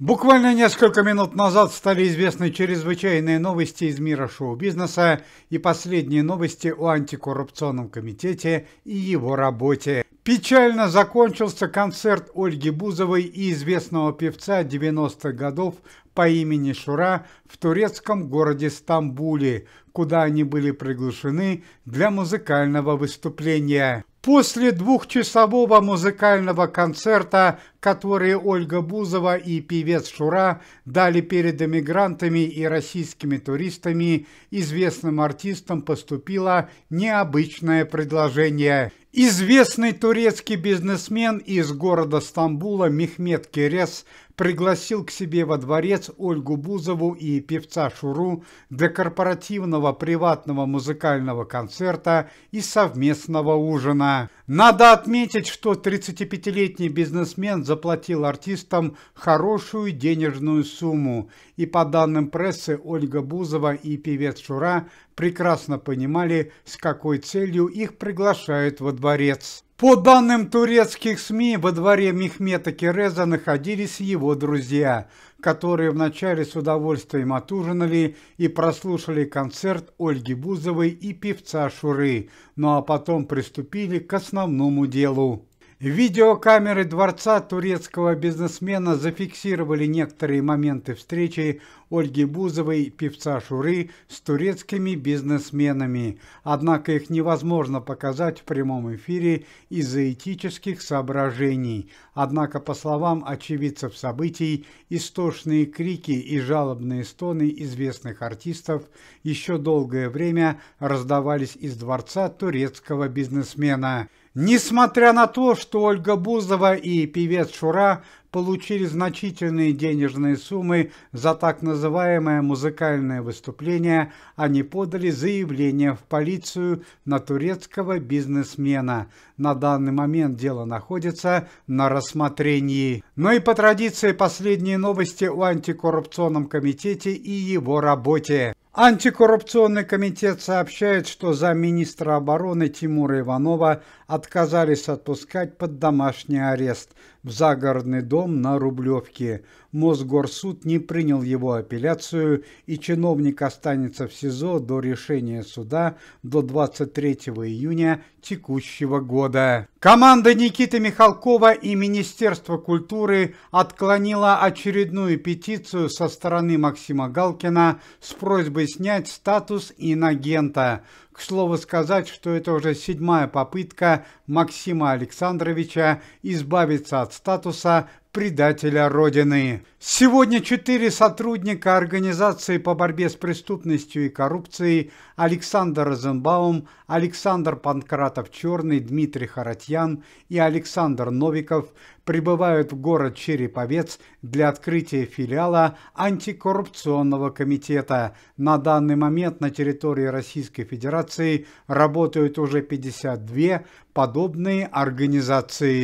Буквально несколько минут назад стали известны чрезвычайные новости из мира шоу-бизнеса и последние новости о антикоррупционном комитете и его работе. Печально закончился концерт Ольги Бузовой и известного певца 90-х годов по имени Шура в турецком городе Стамбуле, куда они были приглашены для музыкального выступления. После двухчасового музыкального концерта, который Ольга Бузова и певец Шура дали перед эмигрантами и российскими туристами, известным артистам поступило необычное предложение – Известный турецкий бизнесмен из города Стамбула Мехмед Керес пригласил к себе во дворец Ольгу Бузову и певца Шуру для корпоративного приватного музыкального концерта и совместного ужина. Надо отметить, что 35-летний бизнесмен заплатил артистам хорошую денежную сумму, и по данным прессы Ольга Бузова и певец Шура прекрасно понимали, с какой целью их приглашают во дворец. По данным турецких СМИ, во дворе Мехмета Кереза находились его друзья, которые вначале с удовольствием отужинали и прослушали концерт Ольги Бузовой и певца Шуры, ну а потом приступили к основному делу. Видеокамеры дворца турецкого бизнесмена зафиксировали некоторые моменты встречи Ольги Бузовой, певца Шуры, с турецкими бизнесменами. Однако их невозможно показать в прямом эфире из-за этических соображений. Однако, по словам очевидцев событий, истошные крики и жалобные стоны известных артистов еще долгое время раздавались из дворца турецкого бизнесмена. Несмотря на то, что Ольга Бузова и певец Шура получили значительные денежные суммы за так называемое музыкальное выступление, они подали заявление в полицию на турецкого бизнесмена. На данный момент дело находится на рассмотрении. Ну и по традиции последние новости о антикоррупционном комитете и его работе. Антикоррупционный комитет сообщает, что за министра обороны Тимура Иванова отказались отпускать под домашний арест в загородный дом на Рублевке. Мосгорсуд не принял его апелляцию, и чиновник останется в СИЗО до решения суда до 23 июня текущего года. Команда Никиты Михалкова и Министерство культуры отклонила очередную петицию со стороны Максима Галкина с просьбой снять статус инагента. К слову сказать, что это уже седьмая попытка Максима Александровича избавиться от статуса предателя Родины. Сегодня четыре сотрудника Организации по борьбе с преступностью и коррупцией Александр Розенбаум, Александр Панкратов-Черный, Дмитрий Харатьян и Александр Новиков прибывают в город Череповец для открытия филиала антикоррупционного комитета. На данный момент на территории Российской Федерации работают уже 52 подобные организации.